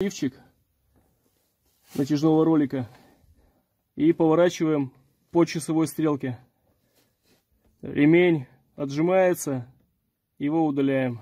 лифчик натяжного ролика и поворачиваем по часовой стрелке. Ремень отжимается, его удаляем.